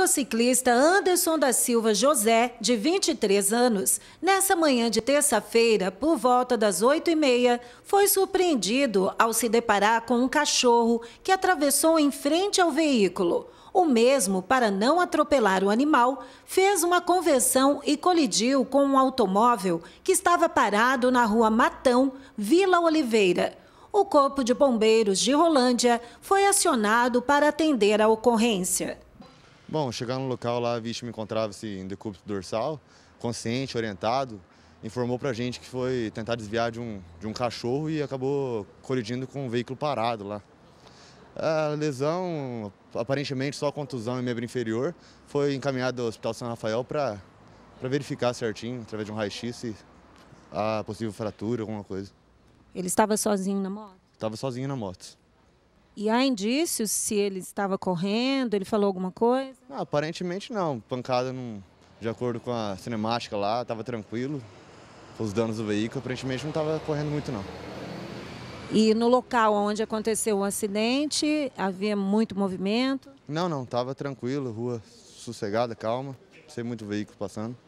motociclista Anderson da Silva José, de 23 anos, nessa manhã de terça-feira, por volta das 8h30, foi surpreendido ao se deparar com um cachorro que atravessou em frente ao veículo. O mesmo, para não atropelar o animal, fez uma conversão e colidiu com um automóvel que estava parado na rua Matão, Vila Oliveira. O Corpo de Bombeiros de Rolândia foi acionado para atender a ocorrência. Bom, chegando no local lá, a vítima encontrava-se em decúbito dorsal, consciente, orientado. Informou para a gente que foi tentar desviar de um, de um cachorro e acabou colidindo com um veículo parado lá. A lesão, aparentemente só contusão em membro inferior, foi encaminhada ao Hospital São Rafael para verificar certinho, através de um raio-x, se há possível fratura, alguma coisa. Ele estava sozinho na moto? Estava sozinho na moto. E há indícios se ele estava correndo, ele falou alguma coisa? Não, ah, aparentemente não. Pancada, não, de acordo com a cinemática lá, estava tranquilo. Os danos do veículo, aparentemente não estava correndo muito não. E no local onde aconteceu o acidente, havia muito movimento? Não, não, estava tranquilo, rua sossegada, calma, sem muito veículo passando.